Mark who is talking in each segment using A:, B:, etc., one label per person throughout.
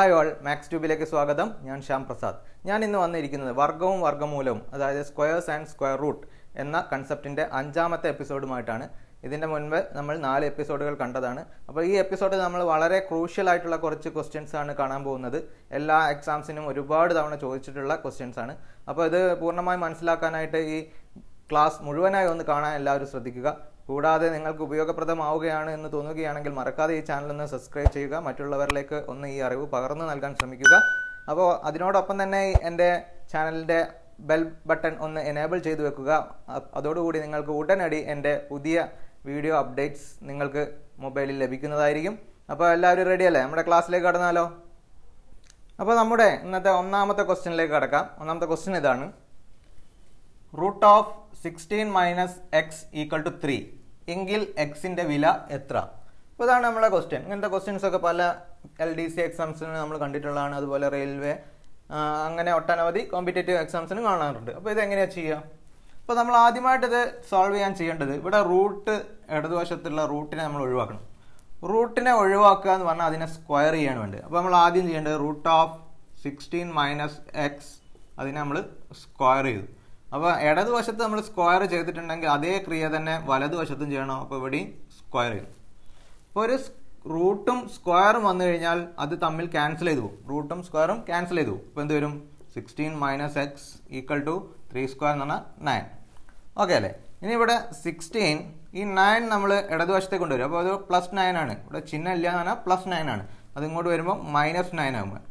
A: hi all max ട്യൂബിലേക്ക് സ്വാഗതം ഞാൻ ശ്യാം പ്രസാദ് ഞാൻ ഇന്ന് വന്നിരിക്കുന്നത് വർഗവും വർഗമൂലവും അതായത് സ്ക്വയേഴ്സ് ആൻഡ് സ്ക്വയർ റൂട്ട് എന്ന കൺസെപ്റ്റിൻ്റെ അഞ്ചാമത്തെ എപ്പിസോഡുമായിട്ടാണ് ഇതിൻ്റെ മുൻപ് നമ്മൾ നാല് എപ്പിസോഡുകൾ കണ്ടതാണ് അപ്പോൾ ഈ എപ്പിസോഡിൽ നമ്മൾ വളരെ ക്രൂഷ്യൽ ആയിട്ടുള്ള കുറച്ച് ക്വസ്റ്റ്യൻസ് ആണ് കാണാൻ പോകുന്നത് എല്ലാ എക്സാംസിനും ഒരുപാട് തവണ ചോദിച്ചിട്ടുള്ള ക്വസ്റ്റ്യൻസ് ആണ് അപ്പോൾ ഇത് പൂർണ്ണമായി മനസ്സിലാക്കാനായിട്ട് ഈ ക്ലാസ് മുഴുവനായി ഒന്ന് കാണാൻ എല്ലാവരും ശ്രദ്ധിക്കുക കൂടാതെ നിങ്ങൾക്ക് ഉപയോഗപ്രദമാവുകയാണ് എന്ന് തോന്നുകയാണെങ്കിൽ മറക്കാതെ ഈ ചാനൽ ഒന്ന് സബ്സ്ക്രൈബ് ചെയ്യുക മറ്റുള്ളവരിലേക്ക് ഒന്ന് ഈ അറിവ് പകർന്നു നൽകാൻ ശ്രമിക്കുക അപ്പോൾ അതിനോടൊപ്പം തന്നെ എൻ്റെ ചാനലിൻ്റെ ബെൽ ബട്ടൺ ഒന്ന് എനേബിൾ ചെയ്തു വെക്കുക അതോടുകൂടി നിങ്ങൾക്ക് ഉടനടി എൻ്റെ പുതിയ വീഡിയോ അപ്ഡേറ്റ്സ് നിങ്ങൾക്ക് മൊബൈലിൽ ലഭിക്കുന്നതായിരിക്കും അപ്പോൾ എല്ലാവരും റെഡിയല്ലേ നമ്മുടെ ക്ലാസ്സിലേക്ക് കടന്നാലോ അപ്പോൾ നമ്മുടെ ഇന്നത്തെ ഒന്നാമത്തെ ക്വസ്റ്റ്യനിലേക്ക് കടക്കാം ഒന്നാമത്തെ ക്വസ്റ്റ്യൻ ഇതാണ് root of sixteen minus X equal to three എങ്കിൽ എക്സിന്റെ വില എത്ര അപ്പോൾ ഇതാണ് നമ്മളെ ക്വസ്റ്റ്യൻ ഇങ്ങനത്തെ ക്വസ്റ്റ്യൻസ് ഒക്കെ പല എൽ ഡി സി എക്സാംസിന് നമ്മൾ കണ്ടിട്ടുള്ളതാണ് അതുപോലെ റെയിൽവേ അങ്ങനെ ഒട്ടനവധി കോമ്പറ്റേറ്റീവ് എക്സാംസിന് കാണാറുണ്ട് അപ്പോൾ എങ്ങനെയാ ചെയ്യുക അപ്പോൾ നമ്മൾ ആദ്യമായിട്ട് ഇത് സോൾവ് ചെയ്യാൻ ചെയ്യേണ്ടത് ഇവിടെ റൂട്ട് ഇടതുവശത്തുള്ള റൂട്ടിനെ നമ്മൾ ഒഴിവാക്കണം റൂട്ടിനെ ഒഴിവാക്കുക എന്ന് പറഞ്ഞാൽ അതിനെ സ്ക്വയർ ചെയ്യാൻ വേണ്ടി അപ്പോൾ നമ്മൾ ആദ്യം ചെയ്യേണ്ടത് root of sixteen minus X അതിനെ നമ്മൾ സ്ക്വയർ ചെയ്തു അപ്പോൾ ഇടതുവശത്ത് നമ്മൾ സ്ക്വയർ ചെയ്തിട്ടുണ്ടെങ്കിൽ അതേ ക്രിയ തന്നെ വലതുവശത്തും ചെയ്യണം അപ്പോൾ ഇവിടെ സ്ക്വയർ ചെയ്യും അപ്പൊ ഒരു റൂട്ടും സ്ക്വയറും വന്നു കഴിഞ്ഞാൽ അത് തമ്മിൽ ക്യാൻസൽ ചെയ്തു പോകും റൂട്ടും സ്ക്വയറും ക്യാൻസൽ ചെയ്തു പോകും അപ്പോൾ എന്ത് വരും sixteen minus X equal to three square എന്ന് പറഞ്ഞാൽ നയൻ ഓക്കെ അല്ലേ ഇനി ഇവിടെ സിക്സ്റ്റീൻ ഈ നയൻ നമ്മൾ ഇടതുവശത്തേക്ക് കൊണ്ടുവരും അപ്പോൾ അത് പ്ലസ് നയൻ ആണ് ഇവിടെ ചിഹ്നം ഇല്ല എന്ന് പറഞ്ഞാൽ പ്ലസ് നയൻ ആണ് അത് ഇങ്ങോട്ട് വരുമ്പോൾ മൈനസ് നയൻ ആകുമ്പോൾ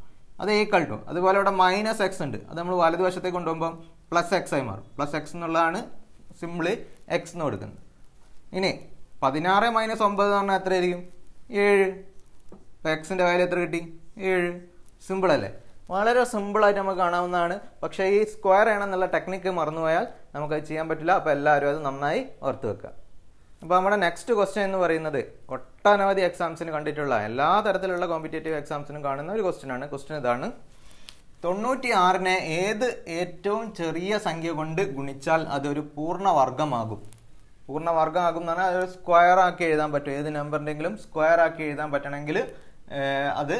A: അത് ഈക്വൽ ടു അതുപോലെ ഇവിടെ മൈനസ് എക്സ് ഉണ്ട് അത് നമ്മൾ വലതുവശത്തേക്ക് കൊണ്ടുപോകുമ്പോൾ പ്ലസ് എക്സ് ആയി മാറും പ്ലസ് എക്സ് എന്നുള്ളതാണ് സിമ്പിൾ എക്സ് എന്ന് കൊടുക്കുന്നത് ഇനി പതിനാറ് മൈനസ് ഒമ്പത് എന്ന് പറഞ്ഞാൽ എത്രയായിരിക്കും ഏഴ് ഇപ്പോൾ എക്സിൻ്റെ വാല്യൂ എത്ര കിട്ടി ഏഴ് സിമ്പിൾ അല്ലേ വളരെ സിമ്പിളായിട്ട് നമുക്ക് കാണാവുന്നതാണ് പക്ഷേ ഈ സ്ക്വയർ ചെയ്യണമെന്നുള്ള ടെക്നിക്ക് മറന്നുപോയാൽ നമുക്കത് ചെയ്യാൻ പറ്റില്ല അപ്പോൾ എല്ലാവരും അത് നന്നായി ഓർത്ത് വെക്കുക അപ്പോൾ നമ്മുടെ നെക്സ്റ്റ് ക്വസ്റ്റ്യൻ എന്ന് പറയുന്നത് ഒട്ടനവധി എക്സാംസിന് കണ്ടിട്ടുള്ള എല്ലാ തരത്തിലുള്ള കോമ്പറ്റേറ്റീവ് എക്സാംസിനും കാണുന്ന ഒരു ക്വസ്റ്റ്യൻ ആണ് ക്വസ്റ്റ്യൻ ഇതാണ് തൊണ്ണൂറ്റി ആറിനെ ഏത് ഏറ്റവും ചെറിയ സംഖ്യ കൊണ്ട് ഗുണിച്ചാൽ അതൊരു പൂർണ്ണവർഗമാകും പൂർണ്ണവർഗമാകും എന്ന് പറഞ്ഞാൽ അതൊരു സ്ക്വയർ ആക്കി എഴുതാൻ പറ്റും ഏത് നമ്പറിൻ്റെങ്കിലും സ്ക്വയർ ആക്കി എഴുതാൻ പറ്റണമെങ്കിൽ അത്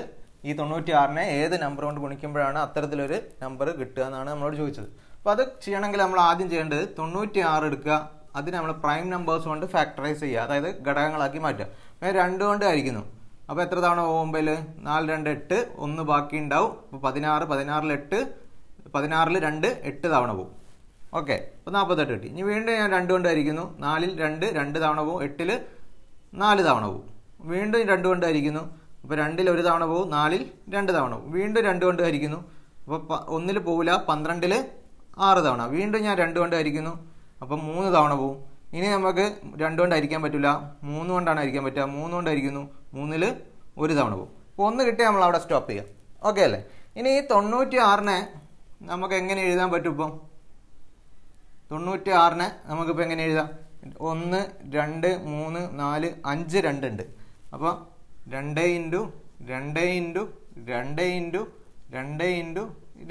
A: ഈ തൊണ്ണൂറ്റി ആറിനെ ഏത് നമ്പർ കൊണ്ട് ഗുണിക്കുമ്പോഴാണ് അത്തരത്തിലൊരു നമ്പർ കിട്ടുക എന്നാണ് നമ്മളോട് ചോദിച്ചത് അപ്പോൾ അത് ചെയ്യണമെങ്കിൽ നമ്മൾ ആദ്യം ചെയ്യേണ്ടത് തൊണ്ണൂറ്റി ആറ് എടുക്കുക അതിന് നമ്മൾ പ്രൈം നമ്പേഴ്സ് കൊണ്ട് ഫാക്ടറൈസ് ചെയ്യുക അതായത് ഘടകങ്ങളാക്കി മാറ്റുക രണ്ട് കൊണ്ട് ആയിരിക്കുന്നു അപ്പോൾ എത്ര തവണ പോകുമ്പോൾ നാല് രണ്ട് എട്ട് ഒന്ന് ബാക്കി ഉണ്ടാവും അപ്പോൾ പതിനാറ് പതിനാറിൽ എട്ട് പതിനാറിൽ രണ്ട് എട്ട് തവണ പോകും ഓക്കെ അപ്പോൾ നാൽപ്പത്തെട്ട് കിട്ടി ഇനി വീണ്ടും ഞാൻ രണ്ട് കൊണ്ടായിരിക്കുന്നു നാലിൽ രണ്ട് രണ്ട് തവണ പോകും എട്ടിൽ നാല് തവണ പോകും വീണ്ടും രണ്ട് കൊണ്ടായിരിക്കുന്നു അപ്പോൾ രണ്ടിൽ ഒരു തവണ പോകും നാലിൽ രണ്ട് തവണ പോകും വീണ്ടും രണ്ട് കൊണ്ടായിരിക്കുന്നു അപ്പോൾ ഒന്നിൽ പോകില്ല പന്ത്രണ്ടിൽ ആറ് തവണ വീണ്ടും ഞാൻ രണ്ട് കൊണ്ടായിരിക്കുന്നു അപ്പോൾ മൂന്ന് തവണ പോകും ഇനി നമുക്ക് രണ്ടു കൊണ്ട് ഹരിക്കാൻ പറ്റില്ല മൂന്ന് കൊണ്ടാണ് ഹരിക്കാൻ പറ്റുക മൂന്ന് കൊണ്ട് ഹരിക്കുന്നു മൂന്നിൽ ഒരു തവണ പോകും അപ്പോൾ ഒന്ന് കിട്ടിയാൽ നമ്മൾ അവിടെ സ്റ്റോപ്പ് ചെയ്യാം ഓക്കെ അല്ലേ ഇനി ഈ തൊണ്ണൂറ്റി ആറിനെ നമുക്ക് എങ്ങനെ എഴുതാൻ പറ്റും ഇപ്പം തൊണ്ണൂറ്റി ആറിനെ നമുക്കിപ്പോൾ എങ്ങനെ എഴുതാം ഒന്ന് രണ്ട് മൂന്ന് നാല് അഞ്ച് രണ്ട് ഉണ്ട് അപ്പോൾ രണ്ട് ഇൻറ്റു രണ്ട് ഇൻറ്റു രണ്ട് ഇൻറ്റു രണ്ട് ഇൻറ്റു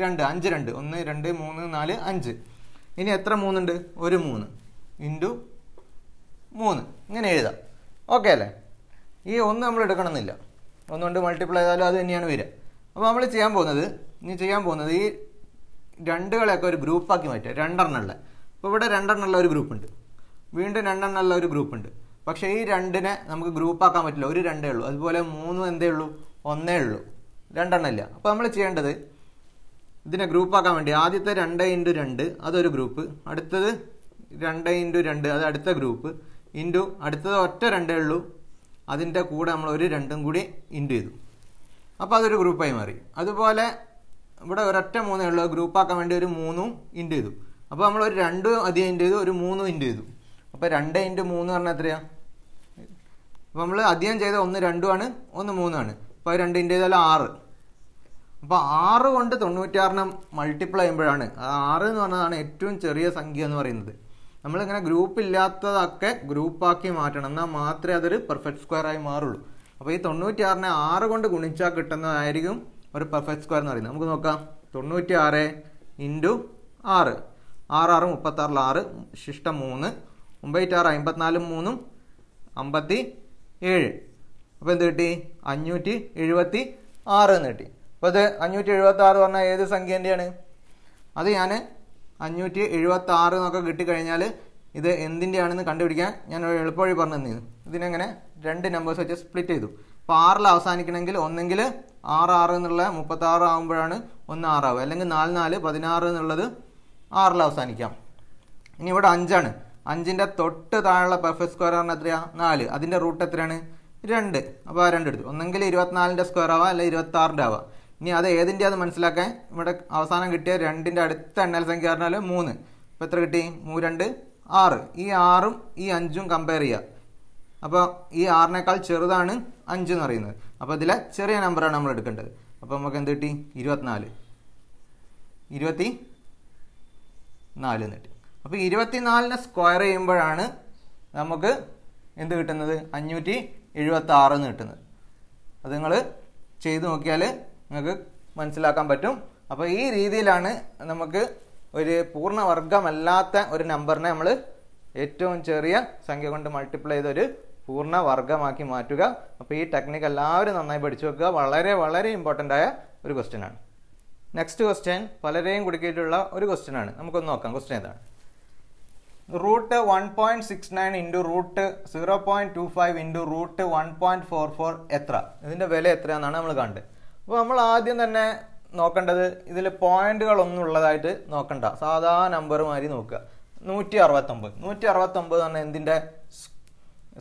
A: രണ്ട് അഞ്ച് രണ്ട് ഒന്ന് രണ്ട് മൂന്ന് നാല് അഞ്ച് ഇനി എത്ര മൂന്നുണ്ട് ഒരു മൂന്ന് ഇൻറ്റു മൂന്ന് ഇങ്ങനെ എഴുതാം ഓക്കെ അല്ലേ ഈ ഒന്ന് നമ്മൾ എടുക്കണമെന്നില്ല ഒന്നുകൊണ്ട് മൾട്ടിപ്ലൈ ചെയ്താലും അത് തന്നെയാണ് വരിക അപ്പോൾ നമ്മൾ ചെയ്യാൻ പോകുന്നത് ഇനി ചെയ്യാൻ പോകുന്നത് ഈ രണ്ടുകളെയൊക്കെ ഒരു ഗ്രൂപ്പാക്കി മാറ്റുക രണ്ടെണ്ണമുള്ള അപ്പോൾ ഇവിടെ രണ്ടെണ്ണമുള്ള ഒരു ഗ്രൂപ്പുണ്ട് വീണ്ടും രണ്ടെണ്ണമുള്ള ഒരു ഗ്രൂപ്പുണ്ട് പക്ഷേ ഈ രണ്ടിനെ നമുക്ക് ഗ്രൂപ്പാക്കാൻ പറ്റില്ല ഒരു രണ്ടേ ഉള്ളൂ അതുപോലെ മൂന്നും എന്തേ ഉള്ളൂ ഒന്നേ ഉള്ളൂ രണ്ടെണ്ണം ഇല്ല അപ്പോൾ നമ്മൾ ചെയ്യേണ്ടത് ഇതിനെ ഗ്രൂപ്പാക്കാൻ വേണ്ടി ആദ്യത്തെ രണ്ട് ഇൻറ്റു രണ്ട് അതൊരു ഗ്രൂപ്പ് അടുത്തത് രണ്ട് ഇൻറ്റു രണ്ട് അത് അടുത്ത ഗ്രൂപ്പ് ഇൻറ്റു അടുത്തത് ഒറ്റ രണ്ടേ ഉള്ളൂ അതിൻ്റെ കൂടെ നമ്മൾ ഒരു രണ്ടും കൂടി ഇൻറ്റു ചെയ്തു അപ്പോൾ അതൊരു ഗ്രൂപ്പായി മാറി അതുപോലെ ഇവിടെ ഒരൊറ്റ മൂന്നേ ഉള്ളൂ ഗ്രൂപ്പാക്കാൻ വേണ്ടി ഒരു മൂന്നും ഇൻറ്റു ചെയ്തു അപ്പോൾ നമ്മൾ ഒരു രണ്ടും അധികം ഇൻറ്റു ചെയ്തു ഒരു മൂന്നും ഇൻറ്റു ചെയ്തു അപ്പോൾ രണ്ട് ഇൻറ്റു മൂന്ന് പറഞ്ഞാൽ എത്രയാണ് അപ്പോൾ നമ്മൾ അധികം ചെയ്ത ഒന്ന് രണ്ടുമാണ് ഒന്ന് ആണ് അപ്പോൾ രണ്ട് ഇൻറ്റു ചെയ്താലും ആറ് അപ്പോൾ ആറ് കൊണ്ട് തൊണ്ണൂറ്റാറിനെ മൾട്ടിപ്ലൈ ചെയ്യുമ്പോഴാണ് ആറ് എന്ന് പറഞ്ഞതാണ് ഏറ്റവും ചെറിയ സംഖ്യ എന്ന് പറയുന്നത് നമ്മളിങ്ങനെ ഗ്രൂപ്പ് ഇല്ലാത്തതൊക്കെ ഗ്രൂപ്പാക്കി മാറ്റണം എന്നാൽ മാത്രമേ അതൊരു പെർഫെക്റ്റ് സ്ക്വയർ ആയി മാറുള്ളൂ അപ്പോൾ ഈ തൊണ്ണൂറ്റിയാറിനെ ആറ് കൊണ്ട് ഗുണിച്ചാൽ കിട്ടുന്നതായിരിക്കും ഒരു പെർഫെക്റ്റ് സ്ക്വയർ എന്ന് പറയുന്നത് നമുക്ക് നോക്കാം തൊണ്ണൂറ്റിയാറ് ഇൻറ്റു ആറ് ആറ് ആറ് മുപ്പത്താറിൽ ആറ് ശിഷ്ടം മൂന്ന് ഒമ്പത്തിയാറ് അമ്പത്തിനാലും മൂന്നും അമ്പത്തി ഏഴ് അപ്പോൾ എന്ത് കിട്ടി അഞ്ഞൂറ്റി എഴുപത്തി ആറ് എന്ന് കിട്ടി അപ്പോൾ അത് അഞ്ഞൂറ്റി എഴുപത്തി ആറ് പറഞ്ഞാൽ ഏത് സംഖ്യേൻ്റെയാണ് അത് ഞാൻ അഞ്ഞൂറ്റി എഴുപത്തി ആറ് എന്നൊക്കെ കിട്ടിക്കഴിഞ്ഞാൽ ഇത് എന്തിൻ്റെയാണെന്ന് കണ്ടുപിടിക്കാൻ ഞാൻ ഒരു എളുപ്പവഴി പറഞ്ഞു തന്നിരുന്നു ഇതിനെങ്ങനെ രണ്ട് നമ്പേഴ്സ് വെച്ച് സ്പ്ലിറ്റ് ചെയ്തു അപ്പോൾ ആറിൽ അവസാനിക്കണമെങ്കിൽ ഒന്നെങ്കിൽ ആറ് ആറ് എന്നുള്ള മുപ്പത്തി ആറ് ആകുമ്പോഴാണ് ഒന്ന് ആറാവുക അല്ലെങ്കിൽ നാല് നാല് പതിനാറ് എന്നുള്ളത് ആറിൽ അവസാനിക്കാം ഇനി ഇവിടെ അഞ്ചാണ് അഞ്ചിൻ്റെ തൊട്ട് താഴെയുള്ള പെർഫെക്റ്റ് സ്ക്വയർ ആണ് എത്രയാണ് നാല് അതിൻ്റെ റൂട്ട് എത്രയാണ് രണ്ട് അപ്പോൾ ആ രണ്ട് എടുത്തു ഒന്നെങ്കിൽ ഇരുപത്തിനാലിൻ്റെ സ്ക്വയർ ആവാം അല്ലെങ്കിൽ ഇരുപത്താറിൻ്റെ ആവാം ഇനി അത് ഏതിൻ്റെയാന്ന് മനസ്സിലാക്കാൻ ഇവിടെ അവസാനം കിട്ടിയ രണ്ടിൻ്റെ അടുത്ത എണ്ണൽ സംഖ്യ പറഞ്ഞാൽ മൂന്ന് ഇപ്പം എത്ര കിട്ടി മൂ രണ്ട് ആറ് ഈ ആറും ഈ അഞ്ചും കമ്പയർ ചെയ്യുക അപ്പോൾ ഈ ആറിനേക്കാൾ ചെറുതാണ് അഞ്ച് എന്ന് പറയുന്നത് അപ്പോൾ ഇതിലെ ചെറിയ നമ്പറാണ് നമ്മൾ എടുക്കേണ്ടത് അപ്പോൾ നമുക്ക് എന്ത് കിട്ടി ഇരുപത്തിനാല് ഇരുപത്തി നാല് എന്ന് കിട്ടി അപ്പോൾ ഇരുപത്തിനാലിനെ സ്ക്വയർ ചെയ്യുമ്പോഴാണ് നമുക്ക് എന്ത് കിട്ടുന്നത് അഞ്ഞൂറ്റി എഴുപത്തി ആറ് എന്ന് കിട്ടുന്നത് അത് നിങ്ങൾ ചെയ്തു നോക്കിയാൽ നിങ്ങൾക്ക് മനസ്സിലാക്കാൻ പറ്റും അപ്പോൾ ഈ രീതിയിലാണ് നമുക്ക് ഒരു പൂർണ്ണവർഗമല്ലാത്ത ഒരു നമ്പറിനെ നമ്മൾ ഏറ്റവും ചെറിയ സംഖ്യ കൊണ്ട് മൾട്ടിപ്ലൈ ചെയ്തൊരു പൂർണ്ണ വർഗമാക്കി മാറ്റുക അപ്പോൾ ഈ ടെക്നിക്ക് എല്ലാവരും നന്നായി പഠിച്ചു വെക്കുക വളരെ വളരെ ഇമ്പോർട്ടൻ്റ് ആയ ഒരു ക്വസ്റ്റ്യൻ ആണ് നെക്സ്റ്റ് ക്വസ്റ്റ്യൻ പലരെയും കുടുക്കിയിട്ടുള്ള ഒരു ക്വസ്റ്റ്യൻ ആണ് നമുക്കൊന്ന് നോക്കാം ക്വസ്റ്റ്യൻ ഏതാണ് root one point six nine into root zero point two five into root one point four four എത്ര ഇതിൻ്റെ വില എത്രയാണെന്നാണ് നമ്മൾ കണ്ടത് അപ്പോൾ നമ്മൾ ആദ്യം തന്നെ നോക്കേണ്ടത് ഇതിൽ പോയിന്റുകളൊന്നും ഉള്ളതായിട്ട് നോക്കണ്ട സാധാ നമ്പർ മാതിരി നോക്കുക നൂറ്റി അറുപത്തൊമ്പത് നൂറ്റി അറുപത്തൊമ്പത് പറഞ്ഞാൽ എന്തിൻ്റെ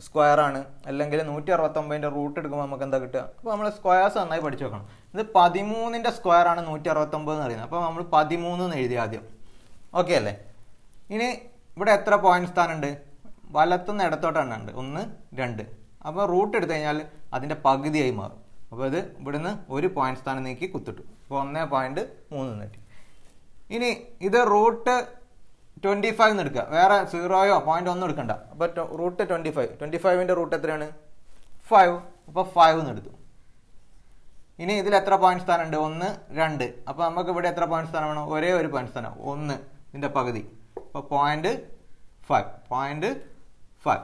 A: സ്ക്വയറാണ് അല്ലെങ്കിൽ നൂറ്റി അറുപത്തൊമ്പതിൻ്റെ റൂട്ട് എടുക്കുമ്പോൾ നമുക്ക് എന്താ കിട്ടുക അപ്പോൾ നമ്മൾ സ്ക്വയേഴ്സ് നന്നായി പഠിച്ചു വെക്കണം ഇത് പതിമൂന്നിൻ്റെ സ്ക്വയറാണ് നൂറ്റി അറുപത്തൊമ്പത് എന്ന് പറയുന്നത് അപ്പോൾ നമ്മൾ പതിമൂന്ന് എന്ന് എഴുതി ആദ്യം ഓക്കെ അല്ലേ ഇനി ഇവിടെ എത്ര പോയിന്റ് സ്ഥാനമുണ്ട് വലത്തുനിന്ന് ഇടത്തോട്ടാണ് ഉണ്ട് ഒന്ന് രണ്ട് അപ്പോൾ റൂട്ട് എടുത്തു കഴിഞ്ഞാൽ അതിൻ്റെ പകുതിയായി മാറും അപ്പോൾ ഇത് ഇവിടുന്ന് ഒരു പോയിന്റ് സ്ഥാനം നീക്കി കുത്തിട്ടു അപ്പോൾ ഒന്നേ പോയിന്റ് മൂന്ന് നീട്ടി ഇനി ഇത് റൂട്ട് ട്വൻറ്റി ഫൈവ് എന്ന് എടുക്കുക വേറെ സീറോയോ പോയിന്റ് ഒന്നും എടുക്കണ്ട അപ്പോൾ റൂട്ട് ട്വൻറ്റി ഫൈവ് ട്വൻറ്റി ഫൈവിൻ്റെ റൂട്ട് എത്രയാണ് ഫൈവ് അപ്പോൾ ഫൈവ് എന്ന് എടുത്തു ഇനി ഇതിൽ എത്ര പോയിന്റ് സ്ഥാനമുണ്ട് ഒന്ന് രണ്ട് അപ്പോൾ നമുക്ക് ഇവിടെ എത്ര പോയിന്റ് സ്ഥാനം വേണം ഒരേ ഒരു പോയിന്റ് സ്ഥാനം ഒന്ന് ഇതിൻ്റെ പകുതി അപ്പോൾ പോയിന്റ് ഫൈവ് പോയിന്റ് ഫൈവ്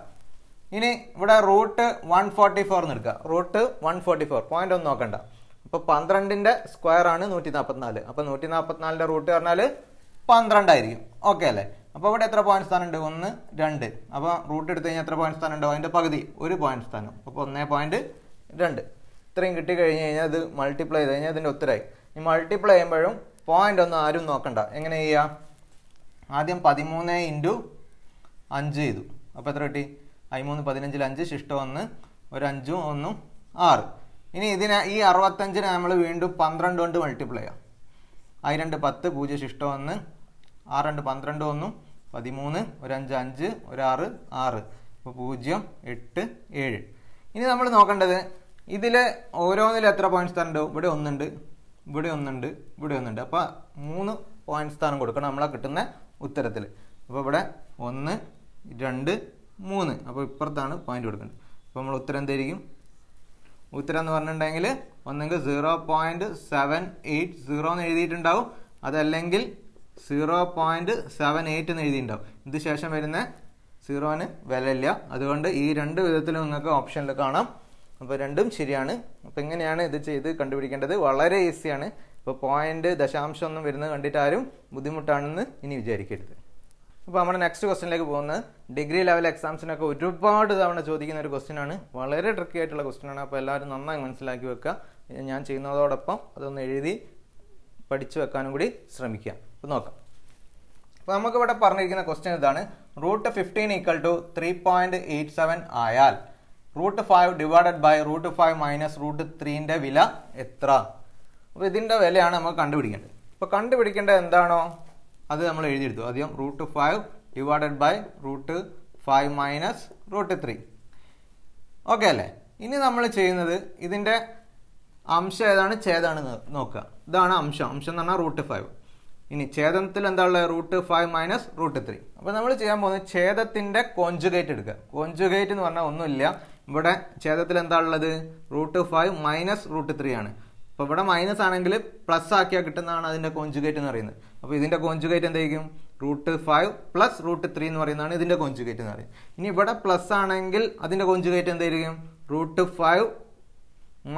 A: ഇനി ഇവിടെ റൂട്ട് വൺ ഫോർട്ടി ഫോർ എടുക്കുക root one forty four point ഒന്ന് നോക്കണ്ട അപ്പോൾ പന്ത്രണ്ടിന്റെ സ്ക്വയർ ആണ് നൂറ്റി നാൽപ്പത്തിനാല് അപ്പൊ നൂറ്റി നാൽപ്പത്തിനാലിൻ്റെ റൂട്ട് പറഞ്ഞാൽ പന്ത്രണ്ടായിരിക്കും ഓക്കെ അല്ലേ അപ്പോൾ ഇവിടെ എത്ര പോയിന്റ് സ്ഥാനം ഉണ്ട് ഒന്ന് രണ്ട് അപ്പോൾ റൂട്ട് എടുത്തു കഴിഞ്ഞാൽ എത്ര പോയിന്റ് സ്ഥാനം ഉണ്ടോ അതിന്റെ പകുതി ഒരു പോയിന്റ് സ്ഥാനം അപ്പോൾ ഒന്നേ പോയിന്റ് രണ്ട് ഇത്രയും കിട്ടി കഴിഞ്ഞ് കഴിഞ്ഞാൽ അത് മൾട്ടിപ്ലൈ ചെയ്ത് കഴിഞ്ഞാൽ അതിന്റെ ഉത്തരമായി ഈ മൾട്ടിപ്ലൈ ചെയ്യുമ്പോഴും പോയിന്റ് ഒന്നും ആരും നോക്കണ്ട എങ്ങനെ ചെയ്യാം ആദ്യം പതിമൂന്ന് ഇൻറ്റു അഞ്ച് ചെയ്തു അപ്പോൾ എത്ര കിട്ടി പതിമൂന്ന് പതിനഞ്ചിൽ അഞ്ച് ശിഷ്ടം ഒന്ന് ഒരു അഞ്ചും ഒന്നും ആറ് ഇനി ഇതിനെ ഈ അറുപത്തഞ്ചിനെ നമ്മൾ വീണ്ടും പന്ത്രണ്ട് കൊണ്ട് മൾട്ടിപ്ലൈ ചെയ്യാം ആയി രണ്ട് പത്ത് പൂജ്യം ശിഷ്ടം ഒന്ന് ആറ് രണ്ട് പന്ത്രണ്ട് ഒന്നും പതിമൂന്ന് ഒരു അഞ്ച് അഞ്ച് ഒരാറ് ആറ് അപ്പോൾ പൂജ്യം എട്ട് ഏഴ് ഇനി നമ്മൾ നോക്കേണ്ടത് ഇതിൽ ഓരോന്നിലും എത്ര പോയിന്റ് സ്ഥാനം ഉണ്ടാവും ഇവിടെ ഒന്നുണ്ട് ഇവിടെ ഒന്നുണ്ട് ഇവിടെ ഒന്നുണ്ട് അപ്പോൾ മൂന്ന് പോയിന്റ് സ്ഥാനം കൊടുക്കണം നമ്മളെ കിട്ടുന്ന ഉത്തരത്തിൽ അപ്പോൾ ഇവിടെ ഒന്ന് രണ്ട് മൂന്ന് അപ്പോൾ ഇപ്പുറത്താണ് പോയിന്റ് കൊടുക്കേണ്ടത് അപ്പോൾ നമ്മൾ ഉത്തരം എന്തായിരിക്കും ഉത്തരം എന്ന് പറഞ്ഞിട്ടുണ്ടെങ്കിൽ ഒന്നെങ്കിൽ zero point seven eight zero എന്ന് എഴുതിയിട്ടുണ്ടാവും അതല്ലെങ്കിൽ സീറോ പോയിന്റ് സെവൻ എയ്റ്റ് എന്ന് എഴുതിയിട്ടുണ്ടാവും ഇത് ശേഷം വരുന്ന സീറോന് വിലയില്ല അതുകൊണ്ട് ഈ രണ്ട് വിധത്തിലും നിങ്ങൾക്ക് ഓപ്ഷനിൽ കാണാം അപ്പോൾ രണ്ടും ശരിയാണ് അപ്പോൾ എങ്ങനെയാണ് ഇത് ചെയ്ത് കണ്ടുപിടിക്കേണ്ടത് വളരെ ഈസിയാണ് ഇപ്പോൾ പോയിന്റ് ദശാംശം ഒന്നും വരുന്നത് കണ്ടിട്ട് ആരും ബുദ്ധിമുട്ടാണെന്ന് ഇനി വിചാരിക്കരുത് അപ്പോൾ നമ്മുടെ നെക്സ്റ്റ് ക്വസ്റ്റിനിലേക്ക് പോകുന്നത് ഡിഗ്രി ലെവൽ എക്സാംസിനൊക്കെ ഒരുപാട് തവണ ചോദിക്കുന്ന ഒരു ക്വസ്റ്റിനാണ് വളരെ ട്രിക്കി ആയിട്ടുള്ള ക്വസ്റ്റിനാണ് അപ്പോൾ എല്ലാവരും നന്നായി മനസ്സിലാക്കി വെക്കുക ഞാൻ ചെയ്യുന്നതോടൊപ്പം അതൊന്ന് എഴുതി പഠിച്ചു വെക്കാനും കൂടി ശ്രമിക്കുക അപ്പോൾ നോക്കാം അപ്പോൾ നമുക്കിവിടെ പറഞ്ഞിരിക്കുന്ന ക്വസ്റ്റ്യൻ ഇതാണ് root fifteen equal to three point eight seven ആയാൽ root five divided by root five minus root ത്രീൻ്റെ വില എത്ര അപ്പോൾ ഇതിൻ്റെ വിലയാണ് നമുക്ക് കണ്ടുപിടിക്കേണ്ടത് അപ്പോൾ കണ്ടുപിടിക്കേണ്ടത് എന്താണോ അത് നമ്മൾ എഴുതിയെടുത്തു ആദ്യം root five divided by root five minus root three okay അല്ലേ ഇനി നമ്മൾ ചെയ്യുന്നത് ഇതിൻ്റെ അംശം ഏതാണ് ഛേദമാണ് നോക്കുക ഇതാണ് അംശം അംശം എന്ന് പറഞ്ഞാൽ റൂട്ട് ഫൈവ് ഇനി ഛേദത്തിൽ എന്താ ഉള്ളത് root five minus root three അപ്പോൾ നമ്മൾ ചെയ്യാൻ പോകുന്നത് ഛേദത്തിൻ്റെ കോഞ്ചുഗേറ്റ് എടുക്കുക കോഞ്ചുഗേറ്റ് എന്ന് പറഞ്ഞാൽ ഒന്നുമില്ല ഇവിടെ ഛേദത്തിൽ എന്താ ഉള്ളത് root five minus root three ആണ് അപ്പോൾ ഇവിടെ മൈനസ് ആണെങ്കിൽ പ്ലസ് ആക്കിയാൽ കിട്ടുന്നതാണ് അതിൻ്റെ കോഞ്ചുഗേറ്റ് എന്ന് പറയുന്നത് അപ്പോൾ ഇതിൻ്റെ കോഞ്ചുഗേറ്റ് എന്തായിരിക്കും root five plus root three എന്ന് പറയുന്നതാണ് ഇതിൻ്റെ കോഞ്ചുഗേറ്റ് എന്ന് പറയുന്നത് ഇനി ഇവിടെ പ്ലസ് ആണെങ്കിൽ അതിൻ്റെ കോഞ്ചുഗേറ്റ് എന്തായിരിക്കും root five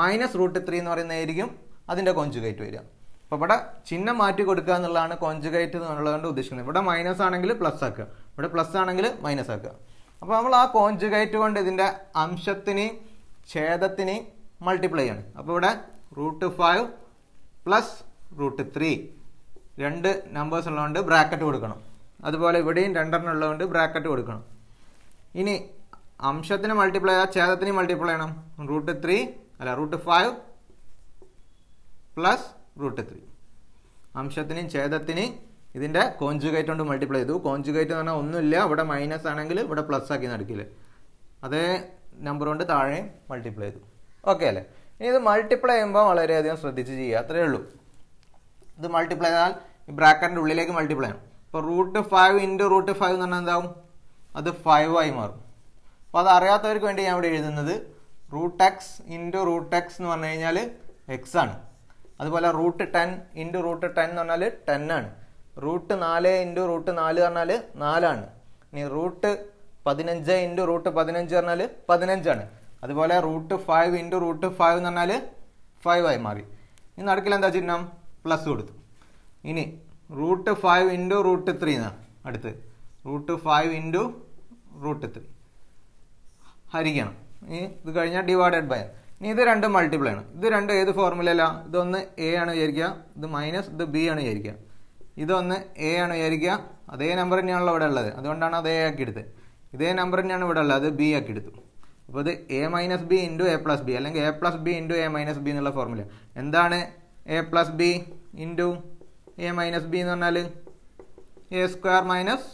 A: minus root three എന്ന് പറയുന്നതായിരിക്കും അതിൻ്റെ കോഞ്ചുഗേറ്റ് വരിക അപ്പോൾ ഇവിടെ ചിഹ്നം മാറ്റി കൊടുക്കുക എന്നുള്ളതാണ് കോഞ്ചുഗേറ്റ് എന്നുള്ളതുകൊണ്ട് ഉദ്ദേശിക്കുന്നത് ഇവിടെ മൈനസ് ആണെങ്കിൽ പ്ലസ് ആക്കുക ഇവിടെ പ്ലസ് ആണെങ്കിൽ മൈനസ് ആക്കുക അപ്പോൾ നമ്മൾ ആ കോഞ്ചുഗേറ്റ് കൊണ്ട് ഇതിൻ്റെ അംശത്തിനെയും ഛേദത്തിനെയും മൾട്ടിപ്ലൈ ആണ് അപ്പോൾ ഇവിടെ root five plus root three രണ്ട് നമ്പേഴ്സ് ഉള്ളതുകൊണ്ട് ബ്രാക്കറ്റ് കൊടുക്കണം അതുപോലെ ഇവിടെയും രണ്ടെണ്ണം ഉള്ളതുകൊണ്ട് ബ്രാക്കറ്റ് കൊടുക്കണം ഇനി അംശത്തിന് മൾട്ടിപ്ലൈ ആ ഛേദത്തിന് മൾട്ടിപ്ലൈ ചെയ്യണം റൂട്ട് ത്രീ അല്ല root five plus root three അംശത്തിനും ഛേദത്തിനും ഇതിൻ്റെ കോഞ്ചുഗേറ്റ് കൊണ്ട് മൾട്ടിപ്ലൈ ചെയ്തു കോഞ്ചുഗേറ്റ് എന്ന് പറഞ്ഞാൽ ഒന്നുമില്ല ഇവിടെ മൈനസ് ആണെങ്കിൽ ഇവിടെ പ്ലസ് ആക്കി നടക്കില്ല അതേ നമ്പർ കൊണ്ട് താഴെ മൾട്ടിപ്ലൈ ചെയ്തു ഓക്കെ അല്ലേ ഇനി ഇത് മൾട്ടിപ്ലൈ ചെയ്യുമ്പോൾ വളരെയധികം ശ്രദ്ധിച്ച് ചെയ്യുക അത്രയേ ഉള്ളൂ ഇത് മൾട്ടിപ്ലൈ ചെയ്താൽ ഈ ബ്രാക്കറ്റിൻ്റെ ഉള്ളിലേക്ക് മൾട്ടിപ്ലൈ ചെയ്യണം ഇപ്പോൾ root five into root five എന്ന് പറഞ്ഞാൽ എന്താവും അത് ഫൈവ് ആയി മാറും അപ്പോൾ അത് അറിയാത്തവർക്ക് വേണ്ടി ഞാൻ ഇവിടെ എഴുതുന്നത് root X into root X എന്ന് പറഞ്ഞു കഴിഞ്ഞാൽ എക്സ് ആണ് അതുപോലെ root ten into root ten എന്ന് പറഞ്ഞാൽ ടെൻ ആണ് റൂട്ട് നാല് ഇൻറ്റു റൂട്ട് നാല് പറഞ്ഞാൽ നാലാണ് ഇനി റൂട്ട് പതിനഞ്ച് ഇൻറ്റു റൂട്ട് പതിനഞ്ച് പറഞ്ഞാൽ പതിനഞ്ചാണ് അതുപോലെ root five into root five എന്ന് പറഞ്ഞാൽ ഫൈവ് ആയി മാറി ഇനി നടുക്കിൽ എന്താ ചിഹ്നം പ്ലസ് കൊടുത്തു ഇനി root five into root three എന്നാണ് അടുത്തത് root five into root three ഹരിക്കണം ഇനി ഇത് കഴിഞ്ഞാൽ ഡിവൈഡഡ് ബൈ ഇനി ഇത് രണ്ടും മൾട്ടിപ്ലൈ ആണ് ഇത് രണ്ടും ഏത് ഫോർമുലയല്ല ഇതൊന്ന് എ ആണ് വിചാരിക്കുക ഇത് മൈനസ് ഇത് ബി ആണ് വിചാരിക്കുക ഇതൊന്ന് എ ആണ് വിചാരിക്കുക അതേ നമ്പർ തന്നെയാണല്ലോ ഇവിടെ ഉള്ളത് അതുകൊണ്ടാണ് അത് എ ആക്കി എടുത്തത് ഇതേ നമ്പർ തന്നെയാണ് ഇവിടെ ഉള്ളത് അത് ബി ആക്കി എടുത്തു അപ്പോൾ ഇത് A minus B into A plus B അല്ലെങ്കിൽ A plus B into A minus B എന്നുള്ള ഫോർമുല എന്താണ് A plus B into A minus B എന്ന് പറഞ്ഞാൽ A square minus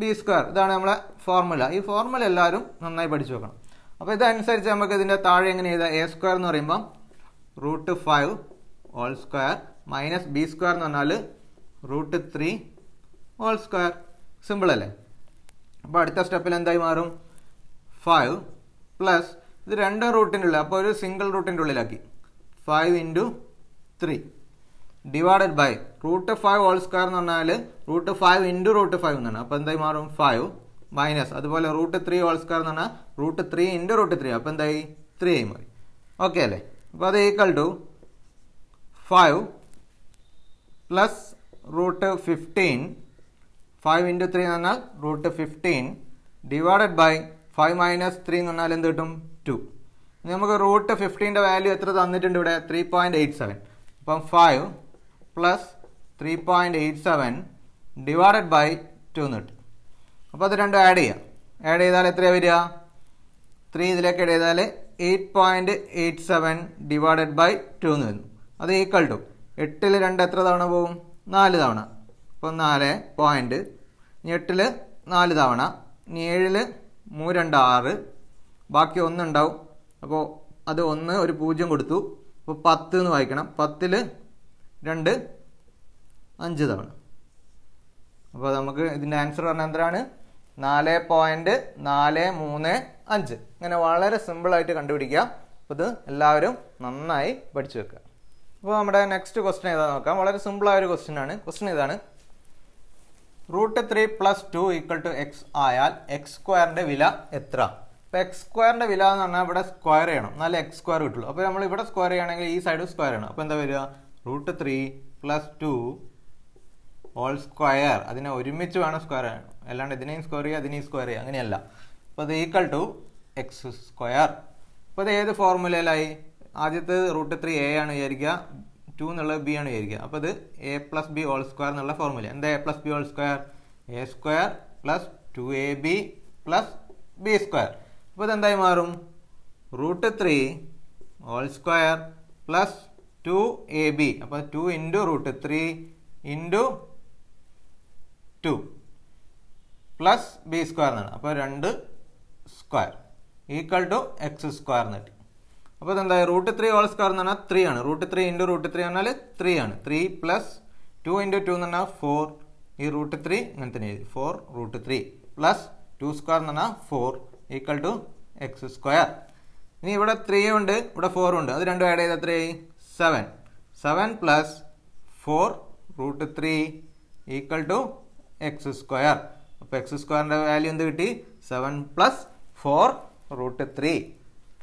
A: B square ഇതാണ് നമ്മളെ ഫോർമുല ഈ ഫോർമുല എല്ലാവരും നന്നായി പഠിച്ചു വെക്കണം അപ്പോൾ ഇതനുസരിച്ച് നമുക്ക് ഇതിൻ്റെ താഴെ എങ്ങനെ ചെയ്താൽ എ സ്ക്വയർ എന്ന് പറയുമ്പം root five whole square minus B square എന്ന് പറഞ്ഞാൽ root three whole square simple അല്ലേ അപ്പോൾ അടുത്ത സ്റ്റെപ്പിൽ എന്തായി മാറും ഫൈവ് പ്ലസ് ഇത് രണ്ട് റൂട്ടിൻ്റെ ഉള്ളിൽ അപ്പോൾ ഒരു സിംഗിൾ റൂട്ടിൻ്റെ ഉള്ളിലാക്കി five into three divided by root five whole square എന്ന് പറഞ്ഞാൽ root five into root five എന്നാണ് അപ്പോൾ എന്തായി മാറും ഫൈവ് മൈനസ് അതുപോലെ റൂട്ട് ത്രീ ഹോൾ സ്ക്വയർ എന്ന് പറഞ്ഞാൽ root three into root three അപ്പോൾ എന്തായി ത്രീ ആയി മാറി ഓക്കെ അല്ലേ അപ്പോൾ അത് equal to five plus root fifteen five into three എന്ന് പറഞ്ഞാൽ root fifteen divided by five minus three എന്ന് പറഞ്ഞാൽ എന്ത് കിട്ടും ടു നമുക്ക് റൂട്ട് ഫിഫ്റ്റീൻ്റെ വാല്യൂ എത്ര തന്നിട്ടുണ്ട് ഇവിടെ ത്രീ പോയിൻറ്റ് എയ്റ്റ് സെവൻ അപ്പം five plus three point eight seven divided by two എന്നിട്ട് അപ്പോൾ അത് രണ്ടും ആഡ് ചെയ്യാം ആഡ് ചെയ്താൽ എത്രയാണ് വരിക ത്രീ ഇതിലേക്ക് ആഡ് ചെയ്താൽ eight point eight seven divided by two എന്ന് വരുന്നു അത് ഈക്വൽ ടു എട്ടിൽ രണ്ട് എത്ര തവണ പോവും നാല് തവണ അപ്പോൾ നാല് പോയിൻറ്റ് ഇനി എട്ടിൽ നാല് തവണ ഇനി ഏഴിൽ മൂ രണ്ട് ആറ് ബാക്കി ഒന്നുണ്ടാവും അപ്പോൾ അത് ഒന്ന് ഒരു പൂജ്യം കൊടുത്തു അപ്പോൾ പത്ത് എന്ന് വായിക്കണം പത്തിൽ രണ്ട് അഞ്ച് തവണ അപ്പോൾ നമുക്ക് ഇതിൻ്റെ ആൻസർ പറഞ്ഞാൽ എന്തിനാണ് നാല് പോയിൻറ്റ് നാല് മൂന്ന് അഞ്ച് ഇങ്ങനെ വളരെ സിമ്പിളായിട്ട് കണ്ടുപിടിക്കുക അപ്പോൾ ഇത് എല്ലാവരും നന്നായി പഠിച്ചു വെക്കുക അപ്പോൾ നമ്മുടെ നെക്സ്റ്റ് ക്വസ്റ്റൻ ഏതാ നോക്കാം വളരെ സിമ്പിളായ ഒരു ക്വസ്റ്റൻ ആണ് ക്വസ്റ്റൻ ഇതാണ് root three plus two equal to X ആയാൽ എക്സ് സ്ക്വയറിൻ്റെ വില എത്ര അപ്പോൾ എക്സ് സ്ക്വയറിൻ്റെ വില എന്ന് പറഞ്ഞാൽ ഇവിടെ സ്ക്വയർ ചെയ്യണം നല്ല എക്സ് സ്ക്വയർ കിട്ടുള്ളൂ അപ്പോൾ നമ്മൾ ഇവിടെ സ്ക്വയർ ചെയ്യണമെങ്കിൽ ഈ സൈഡ് സ്ക്വയർ ചെയ്യണം അപ്പോൾ എന്താ വരിക root three plus two whole square അതിനെ ഒരുമിച്ച് വേണം സ്ക്വയർ ചെയ്യണം അല്ലാണ്ട് ഇതിനെയും സ്ക്വയർ ചെയ്യുക അതിനെയും സ്ക്വയർ ചെയ്യുക അങ്ങനെയല്ല അപ്പോൾ അത് ഈക്വൽ ടു എക്സ് സ്ക്വയർ അപ്പോൾ അത് ഏത് ഫോർമുലയിലായി ആദ്യത്തെ റൂട്ട് ത്രീ എ ആണ് വിചാരിക്കുക ടു എന്നുള്ളത് ബി ആണ് വിചാരിക്കുക അപ്പോൾ അത് A plus B whole square എന്നുള്ള ഫോർമുല എന്താ A plus B whole square A square plus two A B plus B square അപ്പോൾ ഇതെന്തായി മാറും root three whole square plus two A B അപ്പോൾ two into root three into two plus B square എന്നാണ് അപ്പോൾ രണ്ട് square equal to X square എന്ന് കിട്ടി അപ്പോൾ ഇതെന്താ റൂട്ട് ത്രീ ഹോൾ സ്ക്വയർ എന്ന് പറഞ്ഞാൽ ത്രീ ആണ് root three into root three പറഞ്ഞാൽ ത്രീ ആണ് three plus two into two എന്ന് പറഞ്ഞാൽ ഫോർ ഈ റൂട്ട് ത്രീ ഇങ്ങനെ തന്നെ എഴുതി four root three plus two square എന്ന് പറഞ്ഞാൽ four equal to X square ഇനി ഇവിടെ ത്രീ ഉണ്ട് ഇവിടെ ഫോർ ഉണ്ട് അത് രണ്ടും ആഡ് ചെയ്ത് എത്രയായി seven seven plus four root three equal to X square അപ്പോൾ എക്സ് സ്ക്വയറിൻ്റെ വാല്യൂ എന്ത് കിട്ടി seven plus four root three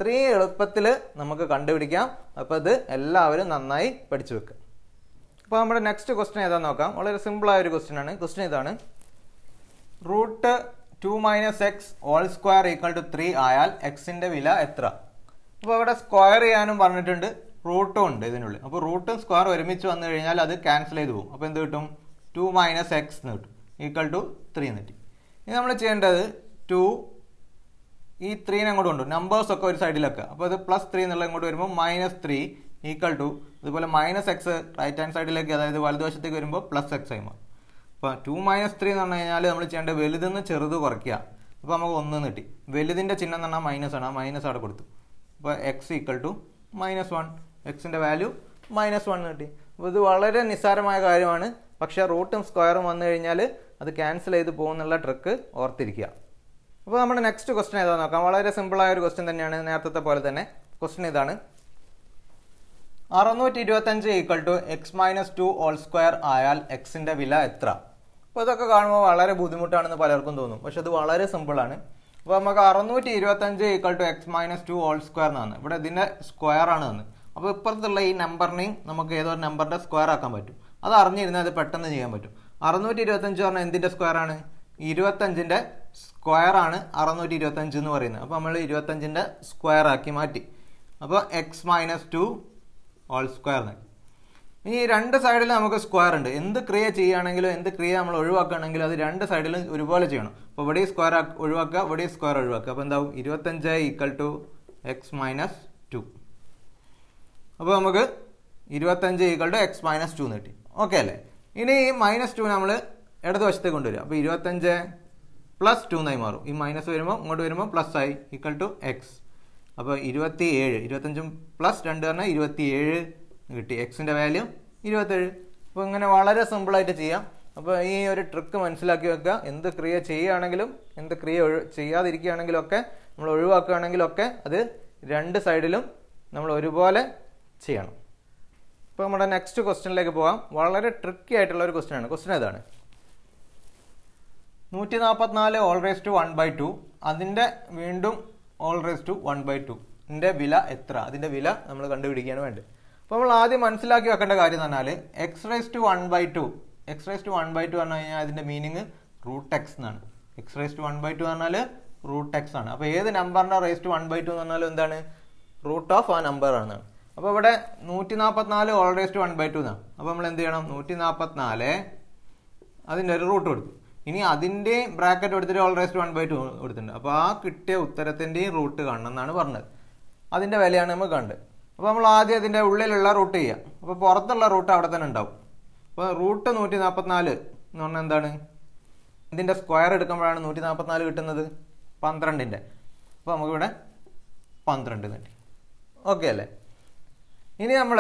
A: three എളുപ്പത്തിൽ നമുക്ക് കണ്ടുപിടിക്കാം അപ്പോൾ ഇത് എല്ലാവരും നന്നായി പഠിച്ചു വെക്കുക അപ്പോൾ നമ്മുടെ നെക്സ്റ്റ് ക്വസ്റ്റ്യൻ ഏതാണെന്ന് നോക്കാം വളരെ സിമ്പിളായ ഒരു ക്വസ്റ്റ്യൻ ആണ് ക്വസ്റ്റ്യൻ ഇതാണ് root two minus X whole square equal to three ആയാൽ എക്സിന്റെ വില എത്ര അപ്പോൾ ഇവിടെ സ്ക്വയർ ചെയ്യാനും പറഞ്ഞിട്ടുണ്ട് റൂട്ടും ഉണ്ട് ഇതിനുള്ളിൽ അപ്പോൾ റൂട്ടും സ്ക്വയർ ഒരുമിച്ച് വന്നു കഴിഞ്ഞാൽ അത് ക്യാൻസൽ ചെയ്ത് പോകും അപ്പോൾ എന്ത് കിട്ടും ടു മൈനസ് എക്സ് എന്ന് കിട്ടും ഈക്വൽ ടു ത്രീ എന്ന് കിട്ടി ഇനി നമ്മൾ ചെയ്യേണ്ടത് ടു ഈ ത്രീനെ അങ്ങോട്ട് നമ്പേഴ്സ് ഒക്കെ ഒരു സൈഡിലൊക്കെ അപ്പോൾ ഇത് പ്ലസ് ത്രീ എന്നുള്ള ഇങ്ങോട്ട് വരുമ്പോൾ മൈനസ് ത്രീ ഈക്വൽ ടു ഇതുപോലെ മൈനസ് എക്സ് റൈറ്റ് ഹാൻഡ് സൈഡിലേക്ക് അതായത് വലതുവശത്തേക്ക് വരുമ്പോൾ പ്ലസ് എക്സ് ആയി മാറും അപ്പോൾ ടു മൈനസ് ത്രീ എന്ന് പറഞ്ഞു കഴിഞ്ഞാൽ നമ്മൾ ചെയ്യേണ്ടത് വലുതെന്ന് ചെറുത് കുറയ്ക്കുക അപ്പോൾ നമുക്ക് ഒന്ന് കിട്ടി വലുതിൻ്റെ ചിഹ്നം എന്ന് പറഞ്ഞാൽ മൈനസ് ആണ് മൈനസ് അവിടെ കൊടുത്തു അപ്പോൾ X equal to minus one എക്സിൻ്റെ വാല്യൂ മൈനസ് വൺ കിട്ടി അപ്പോൾ ഇത് വളരെ നിസ്സാരമായ കാര്യമാണ് പക്ഷേ റൂട്ടും സ്ക്വയറും വന്നു കഴിഞ്ഞാൽ അത് ക്യാൻസൽ ചെയ്ത് പോകുന്നുള്ള ട്രിക്ക് ഓർത്തിരിക്കുക അപ്പോൾ നമ്മുടെ നെക്സ്റ്റ് ക്വസ്റ്റൻ ഏതാ നോക്കാം വളരെ സിമ്പിളായ ഒരു ക്വസ്റ്റ്യൻ തന്നെയാണ് നേരത്തെ പോലെ തന്നെ ക്വസ്റ്റൻ ഇതാണ് അറുന്നൂറ്റി ഇരുപത്തഞ്ച് equal to X minus two whole square ആയാൽ എക്സിൻ്റെ വില എത്ര അപ്പോൾ ഇതൊക്കെ കാണുമ്പോൾ വളരെ ബുദ്ധിമുട്ടാണെന്ന് പലർക്കും തോന്നും പക്ഷെ അത് വളരെ സിമ്പിളാണ് അപ്പോൾ നമുക്ക് അറുന്നൂറ്റി ഇരുപത്തഞ്ച് equal to X minus two whole square എന്നാണ് ഇവിടെ ഇതിൻ്റെ സ്ക്വയർ ആണ് തന്നെ അപ്പോൾ ഇപ്പുറത്തുള്ള ഈ നമ്പറിനെയും നമുക്ക് ഏതോ നമ്പറിൻ്റെ സ്ക്വയർ ആക്കാൻ പറ്റും അത് അറിഞ്ഞിരുന്നാൽ അത് പെട്ടെന്ന് ചെയ്യാൻ പറ്റും അറുന്നൂറ്റി ഇരുപത്തഞ്ച് പറഞ്ഞാൽ എന്തിൻ്റെ സ്ക്വയർ ആണ് ഇരുപത്തഞ്ചിൻ്റെ സ്ക്വയർ ആണ് അറുന്നൂറ്റി ഇരുപത്തഞ്ച് എന്ന് പറയുന്നത് അപ്പോൾ നമ്മൾ ഇരുപത്തഞ്ചിൻ്റെ സ്ക്വയർ ആക്കി മാറ്റി അപ്പോൾ X minus two whole square എന്നാക്കി ഇനി രണ്ട് സൈഡിൽ നമുക്ക് സ്ക്വയർ ഉണ്ട് എന്ത് ക്രിയ ചെയ്യുകയാണെങ്കിലും എന്ത് ക്രിയ നമ്മൾ ഒഴിവാക്കുകയാണെങ്കിലും അത് രണ്ട് സൈഡിലും ഒരുപോലെ ചെയ്യണം അപ്പോൾ ഇവിടെ സ്ക്വയർ ഒഴിവാക്കുക ഇവിടെ സ്ക്വയർ ഒഴിവാക്കുക അപ്പോൾ എന്താവും ഇരുപത്തഞ്ച് equal to X minus two അപ്പോൾ നമുക്ക് ഇരുപത്തഞ്ച് equal to X minus two കിട്ടി ഓക്കെ അല്ലേ ഇനി ഈ മൈനസ് ടു നമ്മൾ ഇടത് വശത്തേക്ക് കൊണ്ടുവരിക അപ്പോൾ ഇരുപത്തഞ്ച് പ്ലസ് ടു എന്നായി മാറും ഈ മൈനസ് വരുമ്പോൾ ഇങ്ങോട്ട് വരുമ്പോൾ പ്ലസ് ആയി ഈക്വൽ ടു എക്സ് അപ്പോൾ ഇരുപത്തി ഏഴ് ഇരുപത്തഞ്ചും പ്ലസ് രണ്ട് പറഞ്ഞാൽ ഇരുപത്തി ഏഴ് കിട്ടി എക്സിൻ്റെ വാല്യൂ ഇരുപത്തേഴ് അപ്പോൾ ഇങ്ങനെ വളരെ സിമ്പിളായിട്ട് ചെയ്യാം അപ്പോൾ ഈ ഒരു ട്രിക്ക് മനസ്സിലാക്കി വെക്കുക എന്ത് ക്രിയ ചെയ്യുകയാണെങ്കിലും എന്ത് ക്രിയ ഒഴി ചെയ്യാതിരിക്കുകയാണെങ്കിലൊക്കെ ഒക്കെ നമ്മൾ ഒഴിവാക്കുകയാണെങ്കിലൊക്കെ ഒക്കെ അത് രണ്ട് സൈഡിലും നമ്മൾ ഒരുപോലെ ചെയ്യണം ഇപ്പോൾ നമ്മുടെ നെക്സ്റ്റ് ക്വസ്റ്റ്യനിലേക്ക് പോകാം വളരെ ട്രിക്കി ആയിട്ടുള്ള ഒരു ക്വസ്റ്റ്യനാണ് ക്വസ്റ്റ്യൻ ഏതാണ് നൂറ്റി നാൽപ്പത്തിനാല് whole raise to one by two അതിൻ്റെ വീണ്ടും whole raise to one by ടുൻ്റെ വില എത്ര അതിൻ്റെ വില നമ്മൾ കണ്ടുപിടിക്കുകയാണ് വേണ്ടത് അപ്പോൾ നമ്മൾ ആദ്യം മനസ്സിലാക്കി വെക്കേണ്ട കാര്യം എന്ന് പറഞ്ഞാൽ X raise to one by two X raise to one by two പറഞ്ഞു കഴിഞ്ഞാൽ അതിൻ്റെ മീനിങ് റൂട്ട് എക്സ് എന്നാണ് X raise to one by two പറഞ്ഞാൽ റൂട്ട് എക്സ് ആണ് അപ്പോൾ ഏത് നമ്പറിൻ്റെ raise to one by two എന്ന് പറഞ്ഞാലും എന്താണ് റൂട്ട് ഓഫ് ആ നമ്പർ ആണ് അപ്പോൾ ഇവിടെ നൂറ്റി നാൽപ്പത്തിനാല് whole raise to one by two എന്നാണ് അപ്പോൾ നമ്മൾ എന്ത് ചെയ്യണം നൂറ്റി നാൽപ്പത്തിനാല് അതിൻ്റെ ഒരു റൂട്ട് കൊടുക്കും ഇനി അതിൻ്റെ ബ്രാക്കറ്റ് എടുത്തിട്ട് whole raise to one by two കൊടുത്തിട്ടുണ്ട് അപ്പോൾ ആ കിട്ടിയ ഉത്തരത്തിൻ്റെയും റൂട്ട് കാണണം എന്നാണ് പറഞ്ഞത് അതിൻ്റെ വിലയാണ് നമ്മൾ കണ്ടത് അപ്പോൾ നമ്മൾ ആദ്യം അതിൻ്റെ ഉള്ളിലുള്ള റൂട്ട് ചെയ്യാം അപ്പോൾ പുറത്തുള്ള റൂട്ട് അവിടെ തന്നെ ഉണ്ടാവും അപ്പോൾ റൂട്ട് നൂറ്റി നാൽപ്പത്തിനാല് എന്ന് പറഞ്ഞാൽ എന്താണ് ഇതിൻ്റെ സ്ക്വയർ എടുക്കുമ്പോഴാണ് നൂറ്റി നാൽപ്പത്തിനാല് കിട്ടുന്നത് പന്ത്രണ്ടിൻ്റെ അപ്പോൾ നമുക്കിവിടെ പന്ത്രണ്ട് കിട്ടി ഓക്കെ അല്ലേ ഇനി നമ്മൾ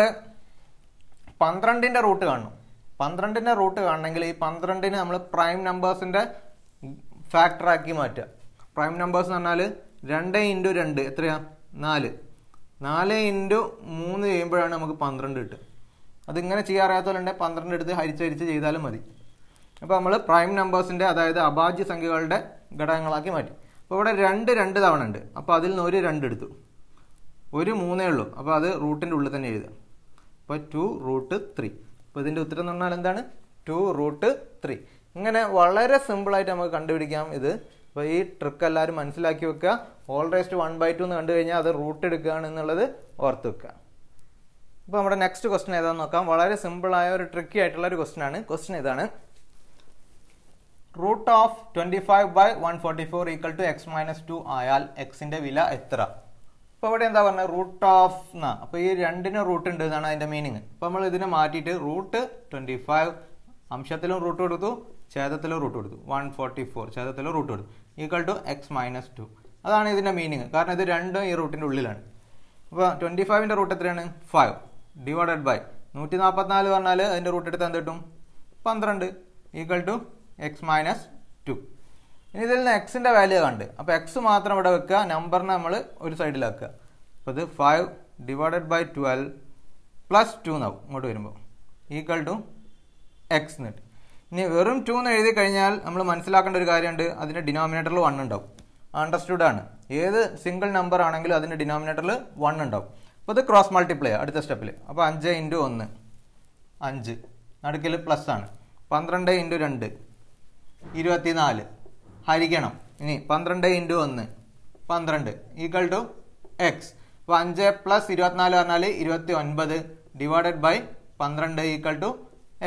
A: പന്ത്രണ്ടിൻ്റെ റൂട്ട് കാണണം പന്ത്രണ്ടിൻ്റെ റൂട്ട് കാണണമെങ്കിൽ ഈ പന്ത്രണ്ടിന് നമ്മൾ പ്രൈം നമ്പേഴ്സിൻ്റെ ഫാക്ടറാക്കി മാറ്റുക പ്രൈം നമ്പേഴ്സ് എന്ന് പറഞ്ഞാൽ രണ്ട് ഇൻറ്റു രണ്ട് എത്രയാണ് നാല് നാല് ഇൻറ്റു മൂന്ന് ചെയ്യുമ്പോഴാണ് നമുക്ക് പന്ത്രണ്ട് കിട്ടുക അതിങ്ങനെ ചെയ്യാറിയാത്തവരുണ്ടെങ്കിൽ പന്ത്രണ്ട് എടുത്ത് ഹരിച്ച് ഹരിച്ച് ചെയ്താലും മതി അപ്പോൾ നമ്മൾ പ്രൈം നമ്പേഴ്സിൻ്റെ അതായത് അഭാജ്യ സംഖ്യകളുടെ ഘടകങ്ങളാക്കി മാറ്റി അപ്പോൾ ഇവിടെ രണ്ട് രണ്ട് തവണ ഉണ്ട് അപ്പോൾ അതിൽ നിന്ന് ഒരു രണ്ട് എടുത്തു ഒരു മൂന്നേ ഉള്ളൂ അപ്പോൾ അത് റൂട്ടിൻ്റെ ഉള്ളിൽ തന്നെ എഴുതുക അപ്പോൾ ടു റൂട്ട് ത്രീ അപ്പോൾ ഇതിൻ്റെ ഉത്തരം എന്ന് പറഞ്ഞാൽ എന്താണ് ടു റൂട്ട് ത്രീ ഇങ്ങനെ വളരെ സിമ്പിളായിട്ട് നമുക്ക് കണ്ടുപിടിക്കാം ഇത് അപ്പോൾ ഈ ട്രിക്ക് എല്ലാവരും മനസ്സിലാക്കി വെക്കുക ഓൾ റേസ്റ്റ് വൺ ബൈ ടു എന്ന് കണ്ടു കഴിഞ്ഞാൽ അത് റൂട്ട് എടുക്കുകയാണ് എന്നുള്ളത് ഓർത്ത് വെക്കുക അപ്പോൾ നമ്മുടെ നെക്സ്റ്റ് ക്വസ്റ്റൻ ഏതാന്ന് നോക്കാം വളരെ സിമ്പിളായ ഒരു ട്രിക്കി ആയിട്ടുള്ള ഒരു ക്വസ്റ്റൻ ആണ് ക്വസ്റ്റൻ ഇതാണ് root of twenty five by one forty four equal to X minus two ആയാൽ എക്സിൻ്റെ വില എത്ര അപ്പോൾ ഇവിടെ എന്താ പറഞ്ഞത് റൂട്ട് ഓഫ് എന്നാ അപ്പോൾ ഈ രണ്ടിന് റൂട്ട് ഉണ്ട് എന്നാണ് അതിൻ്റെ മീനിങ് അപ്പോൾ നമ്മൾ ഇതിനെ മാറ്റിയിട്ട് റൂട്ട് ട്വൻറ്റി ഫൈവ് അംശത്തിലും റൂട്ട് കൊടുത്തു ഛേദത്തിലും റൂട്ട് കൊടുത്തു വൺ ഫോർട്ടി ഫോർ ഛേദത്തിലും റൂട്ട് കൊടുത്തു equal to X minus two അതാണ് ഇതിൻ്റെ മീനിങ് കാരണം ഇത് രണ്ടും ഈ റൂട്ടിൻ്റെ ഉള്ളിലാണ് അപ്പോൾ ട്വൻറ്റി ഫൈവിൻ്റെ റൂട്ട് എത്രയാണ് ഫൈവ് ഡിവൈഡഡ് ബൈ നൂറ്റി നാൽപ്പത്തിനാല് പറഞ്ഞാൽ അതിൻ്റെ റൂട്ട് എടുത്ത് എന്ത് കിട്ടും പന്ത്രണ്ട് equal to X minus two ഇനി ഇതിൽ നിന്ന് എക്സിൻ്റെ വാല്യൂ കണ്ട് അപ്പോൾ എക്സ് മാത്രം ഇവിടെ വെക്കുക നമ്പറിനെ നമ്മൾ ഒരു സൈഡിലാക്കുക അപ്പോൾ ഇത് five divided by twelve plus two എന്നാവും ഇങ്ങോട്ട് വരുമ്പോൾ ഈക്വൽ ടു എക്സ് എന്നിട്ട് ഇനി വെറും ടു എന്ന് എഴുതി കഴിഞ്ഞാൽ നമ്മൾ മനസ്സിലാക്കേണ്ട ഒരു കാര്യമുണ്ട് അതിൻ്റെ ഡിനോമിനേറ്ററിൽ വൺ ഉണ്ടാവും അണ്ടർസ്റ്റുഡ് ആണ് ഏത് സിംഗിൾ നമ്പർ ആണെങ്കിലും അതിൻ്റെ ഡിനോമിനേറ്ററിൽ വൺ ഉണ്ടാവും അപ്പോൾ ഇത് ക്രോസ് മൾട്ടിപ്ലൈ അടുത്ത സ്റ്റെപ്പിൽ അപ്പോൾ അഞ്ച് ഇൻറ്റു ഒന്ന് അഞ്ച് നടുക്കിൽ പ്ലസ് ആണ് പന്ത്രണ്ട് ഇൻറ്റു രണ്ട് ഇരുപത്തി നാല് ഹരിക്കണം ഇനി പന്ത്രണ്ട് ഇൻറ്റു ഒന്ന് പന്ത്രണ്ട് ഈക്വൽ ടു എക്സ് അപ്പോൾ അഞ്ച് പ്ലസ് ഇരുപത്തിനാല് പറഞ്ഞാൽ ഇരുപത്തി ഒൻപത് ഡിവൈഡഡ് ബൈ പന്ത്രണ്ട് ഈക്വൽ ടു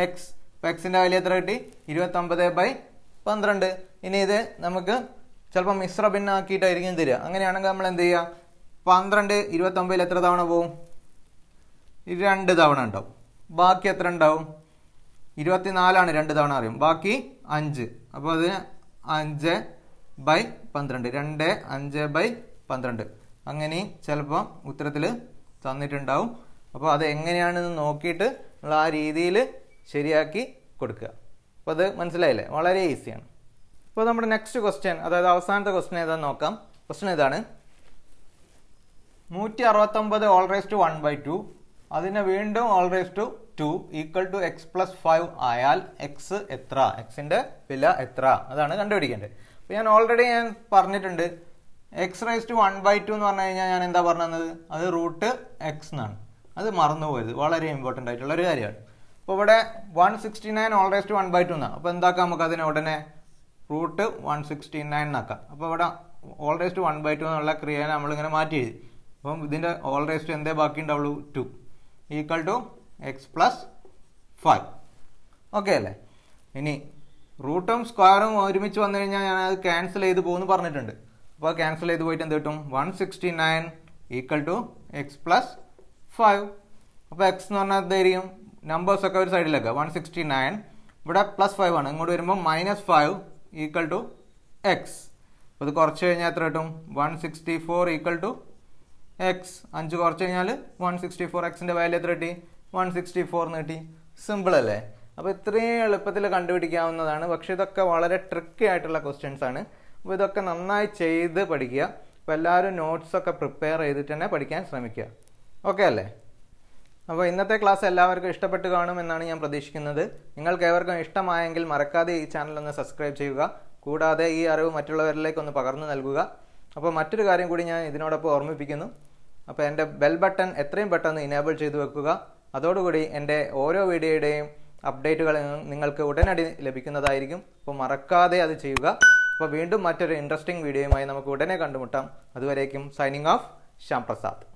A: എക്സ് അപ്പോൾ എക്സിൻ്റെ വാല്യൂ എത്ര കിട്ടി ഇരുപത്തൊമ്പത് ബൈ പന്ത്രണ്ട് ഇനി ഇത് നമുക്ക് ചിലപ്പോൾ മിശ്ര ഭിന്നാക്കിയിട്ടായിരിക്കും തരിക അങ്ങനെയാണെങ്കിൽ നമ്മൾ എന്ത് ചെയ്യുക പന്ത്രണ്ട് ഇരുപത്തൊമ്പതിൽ എത്ര തവണ പോവും രണ്ട് തവണ ഉണ്ടാവും ബാക്കി എത്ര ഉണ്ടാവും ഇരുപത്തിനാലാണ് രണ്ട് തവണ അറിയും ബാക്കി അഞ്ച് അപ്പോൾ അതിന് അഞ്ച് ബൈ പന്ത്രണ്ട് രണ്ട് അഞ്ച് ബൈ പന്ത്രണ്ട് അങ്ങനെ ചിലപ്പോൾ ഉത്തരത്തിൽ തന്നിട്ടുണ്ടാവും അപ്പോൾ അത് എങ്ങനെയാണെന്ന് നോക്കിയിട്ട് നമ്മൾ ആ രീതിയിൽ ശരിയാക്കി കൊടുക്കുക അപ്പോൾ അത് മനസ്സിലായില്ലേ വളരെ ഈസിയാണ് ഇപ്പോൾ നമ്മുടെ നെക്സ്റ്റ് ക്വസ്റ്റ്യൻ അതായത് അവസാനത്തെ ക്വസ്റ്റ്യൻ ഏതാണെന്ന് നോക്കാം ക്വസ്റ്റ്യൻ ഇതാണ് നൂറ്റി അറുപത്തൊമ്പത് whole to one by two അതിനെ വീണ്ടും whole raise to two equal to X plus five ആയാൽ എക്സ് എത്ര എക്സിൻ്റെ വില എത്ര അതാണ് കണ്ടുപിടിക്കേണ്ടത് അപ്പോൾ ഞാൻ ഓൾറെഡി ഞാൻ പറഞ്ഞിട്ടുണ്ട് X raise to one by two എന്ന് പറഞ്ഞു കഴിഞ്ഞാൽ ഞാൻ എന്താ പറഞ്ഞത് അത് റൂട്ട് എക്സ് എന്നാണ് അത് മറന്നുപോയത് വളരെ ഇമ്പോർട്ടൻ്റ് ആയിട്ടുള്ള ഒരു കാര്യമാണ് അപ്പോൾ ഇവിടെ one sixty nine whole raised one by two എന്നാണ് അപ്പോൾ എന്താക്കാം നമുക്ക് അതിനെ ഉടനെ റൂട്ട് വൺ സിക്സ്റ്റി നയൻ എന്നാക്കാം അപ്പോൾ ഇവിടെ ഓൾറേസ്റ്റ് വൺ ബൈ ടു എന്നുള്ള ക്രിയയെ നമ്മളിങ്ങനെ മാറ്റി എഴുതി അപ്പം ഇതിൻ്റെ ഓൾറേസ്റ്റ് എന്തേ ബാക്കി ഉണ്ടാവുള്ളൂ two equal to X plus five okay അല്ലേ ഇനി റൂട്ടും സ്ക്വയറും ഒരുമിച്ച് വന്നു കഴിഞ്ഞാൽ ഞാൻ അത് ക്യാൻസൽ ചെയ്ത് പോകുമെന്ന് പറഞ്ഞിട്ടുണ്ട് അപ്പോൾ ക്യാൻസൽ ചെയ്ത് പോയിട്ട് എന്ത് കിട്ടും one sixty nine equal to X plus five അപ്പോൾ എക്സ് എന്ന് പറഞ്ഞാൽ എന്തായിരിക്കും നമ്പേഴ്സ് ഒക്കെ ഒരു സൈഡിലൊക്കെ വൺ സിക്സ്റ്റി നയൻ ഇവിടെ പ്ലസ് ഫൈവ് ആണ് ഇങ്ങോട്ട് വരുമ്പോൾ minus five equal to X അപ്പോൾ കുറച്ച് കഴിഞ്ഞാൽ എത്ര കിട്ടും one sixty four equal to X അഞ്ച് കുറച്ച് കഴിഞ്ഞാൽ വൺ സിക്സ്റ്റി ഫോർ എക്സിൻ്റെ വാല്യൂ എത്ര കിട്ടി വൺ സിക്സ്റ്റി ഫോറിന് കിട്ടി സിമ്പിൾ അല്ലേ അപ്പോൾ ഇത്രയും എളുപ്പത്തിൽ കണ്ടുപിടിക്കാവുന്നതാണ് പക്ഷെ ഇതൊക്കെ വളരെ ട്രിക്കി ആയിട്ടുള്ള ക്വസ്റ്റ്യൻസ് ആണ് അപ്പോൾ ഇതൊക്കെ നന്നായി ചെയ്ത് പഠിക്കുക അപ്പോൾ എല്ലാവരും നോട്ട്സൊക്കെ പ്രിപ്പയർ ചെയ്തിട്ട് തന്നെ പഠിക്കാൻ ശ്രമിക്കുക ഓക്കെ അല്ലേ അപ്പോൾ ഇന്നത്തെ ക്ലാസ് എല്ലാവർക്കും ഇഷ്ടപ്പെട്ട് കാണുമെന്നാണ് ഞാൻ പ്രതീക്ഷിക്കുന്നത് നിങ്ങൾക്ക് ഏവർക്കും ഇഷ്ടമായെങ്കിൽ മറക്കാതെ ഈ ചാനൽ ഒന്ന് സബ്സ്ക്രൈബ് ചെയ്യുക കൂടാതെ ഈ അറിവ് മറ്റുള്ളവരിലേക്ക് ഒന്ന് പകർന്നു നൽകുക അപ്പോൾ മറ്റൊരു കാര്യം കൂടി ഞാൻ ഇതിനോടൊപ്പം ഓർമ്മിപ്പിക്കുന്നു അപ്പോൾ എൻ്റെ ബെൽ ബട്ടൺ എത്രയും പെട്ടെന്ന് ഇനേബിൾ ചെയ്തു വെക്കുക അതോടുകൂടി എൻ്റെ ഓരോ വീഡിയോയുടെയും അപ്ഡേറ്റുകൾ നിങ്ങൾക്ക് ഉടനടി ലഭിക്കുന്നതായിരിക്കും അപ്പോൾ മറക്കാതെ അത് ചെയ്യുക അപ്പോൾ വീണ്ടും മറ്റൊരു ഇൻട്രസ്റ്റിംഗ് വീഡിയോയുമായി നമുക്ക് ഉടനെ കണ്ടുമുട്ടാം അതുവരേക്കും സൈനിങ് ഓഫ് ശ്യാം പ്രസാദ്